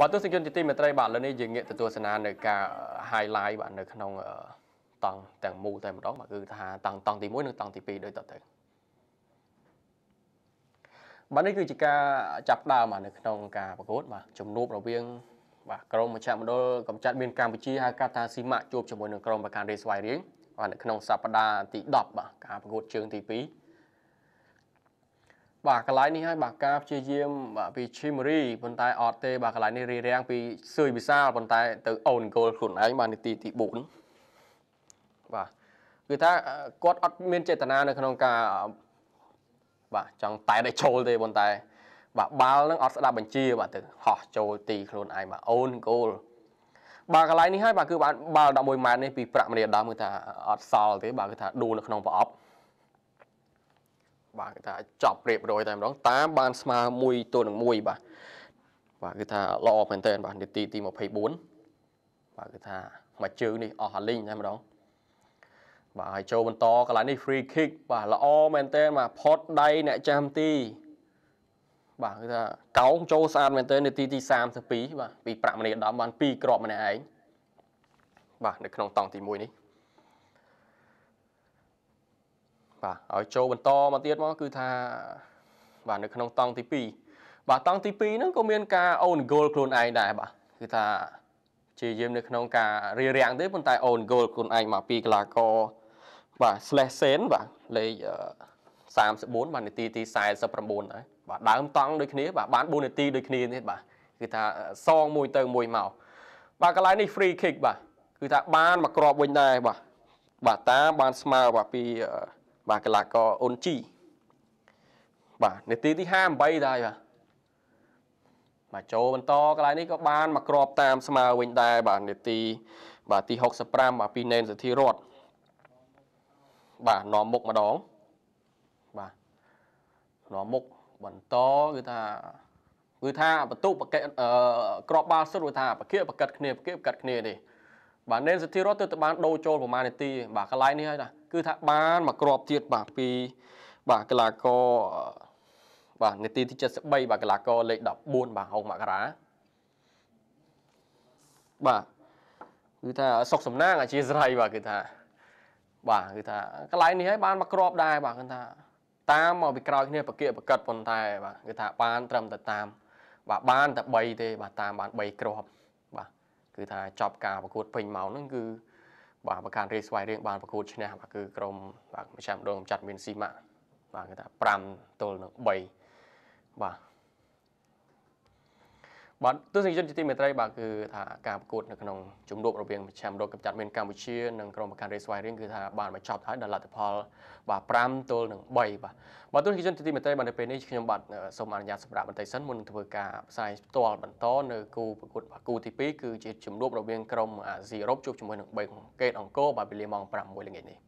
បាទទស្សនិកជនជាទីមេត្រីបាទលើនេះយើងងាកទៅទស្សនានៅការ highlight បាទនៅ ក្នុងតង់ទាំងមូលតែម្ដងបាទគឺថាតង់តង់ទី1និងតង់ទី2ដូចតទៅបាទនេះគឺជាការចាប់ដើមបាទនៅក្នុងការប្រកួតបាទជំនួបរវាង បាទក្រុមមជ្ឈមណ្ឌលកម្ចាត់មានកម្ពុជាហៅកាត់ថាស៊ីម៉ាក់ជួបជាមួយនឹងក្រុមប្រកានរេស្វាយរៀងបាទនៅក្នុងសប្តាហ៍ទី10បាទការប្រកួតជើងទី2បាទកន្លែងនេះហើយបាទការព្យាយាមបាទពីឈីមរីប៉ុន្តែអត់ទេបាទកន្លែងនេះរារាំងពីស៊ុយវិសាលប៉ុន្តែទៅអូនហ្គោលខ្លួនឯងបាទនាទីទី4បាទគឺថាគាត់អត់មានចេតនា នៅក្នុងការបាទចង់តែតែចូលទេប៉ុន្តែ បាទបាល់នឹងអត់ស្ដាប់បញ្ជា បាទទៅហោះចូលទីខ្លួនឯងបាទអូនហ្គោលបាទកន្លែងនេះហើយបាទគឺបានបាល់11ម៉ែត្រនេះពីប្រាក់មនីដើមគឺថាអត់សល់ទេបាទគឺថាដួលនៅក្នុងប្រអប់បាទគេថាចប់រៀបរយតែម្ដងតាបានស្មើមួយទល់នឹង1បាទបាទគឺថាល្អមែនតើបាទនាទីទី24បាទគឺថាមួយជើងនេះអស់អាលីងតែម្ដងបាទហើយចូលបន្តកន្លែងនេះ free kick បាទល្អមែនតើបាទផតដៃអ្នកចាំទី បាទគឺថាកោងចូលស្អាតមែនតើនាទីទី32បាទពីប្រាក់មនីឧត្តមបាន2គ្រាប់ម្នាក់ឯងបាទនៅក្នុងតង់ទី1នេះបាទឲ្យចូលបន្តមកទៀតមកគឺថា បាទនៅក្នុងតង់ទី2បាទតង់ទី2ហ្នឹងក៏មានការអូនហ្គោលខ្លួនឯងដែរបាទគឺថាជាយាមនៅក្នុងការរៀបរៀងទេប៉ុន្តែអូនហ្គោលខ្លួនឯងមកពីកីឡាករបាទ slash sen បាទលេខ34បាទនាទីទី49ដែរបាទដើមតង់ដូចគ្នាបាទបាន4នាទីដូចគ្នានេះបាទគឺថាសងមួយទៅមួយមកបាទកន្លែងនេះ free kick បាទគឺថាបានមកក្របវិញដែរបាទបាទតាបានស្មើបាទពីបាទកីឡាករអូនជីបាទនាទីទី58ដែរបាទបាទចូលបន្តកន្លែងនេះក៏បានមកក្រប តាមស្មើវិញដែរបាទនាទីបាទទី65បាទពីណែនសទ្ធារតបាទនាំមុខម្ដងបាទនាំមុខបន្តគឺថាគឺថាបន្ទុបកក្របបាល់សុទ្ធគឺថាបកាបកាត់គ្នាបកាបកាត់គ្នានេះបាទនេនសិទ្ធិរដ្ឋទើបតែបានដូរចូលប្រមាណនាទីបាទកន្លែងនេះហើយណាគឺថា បានមកក្របទៀតបាទពីបាទកីឡាករបាទនាទីទី73បាទកីឡាករលេខ14បាទហុងមករាបាទគឺថាសុកសំណាងអាជាស្រីបាទគឺថាបាទគឺថាកន្លែងនេះហើយបានមកក្របដែរបាទគឺថាតាមមកពីក្រោយគ្នាប្រកៀកប្រកិតប៉ុន្តែបាទគឺថាបានត្រឹមតែតាម បាទបានតែ3ទេបាទតាមបាន3គ្រាប់គឺថាចប់ការប្រកួតពេញម៉ោងហ្នឹងគឺ បាទប្រការរេស្វាយរៀងបានប្រកួតឈ្នះបាទគឺក្រុមបាទមជ្ឈមណ្ឌលកម្ចាត់មានស៊ីម៉ាបាទគេថា5ទល់នឹង3បាទបាទទស្សនិកជនជាទីមេត្រីបាទគឺថាការប្រកួតនៅក្នុងជំនួបរវាងមជ្ឈមណ្ឌលកម្ចាត់មានកម្ពុជានិងក្រុមប្រកាសរេស្វាយរៀងគឺថាបានមកចប់ហើយដល់លទ្ធផលបាទ5ទល់នឹង3បាទបាទទស្សនិកជនជាទីមេត្រីបាទនៅពេលនេះខ្ញុំបាទសូមអនុញ្ញាតសម្រាប់បន្តិចសិនមុននឹងធ្វើការផ្សាយផ្ទាល់បន្តនៅគូប្រកួតគូទី2គឺជាជំនួបរវាងក្រុមអាស៊ីអឺរ៉ុបជួបជាមួយនឹង3កេតអង្គរបាទវេលាម៉ោង6ល្ងាចនេះ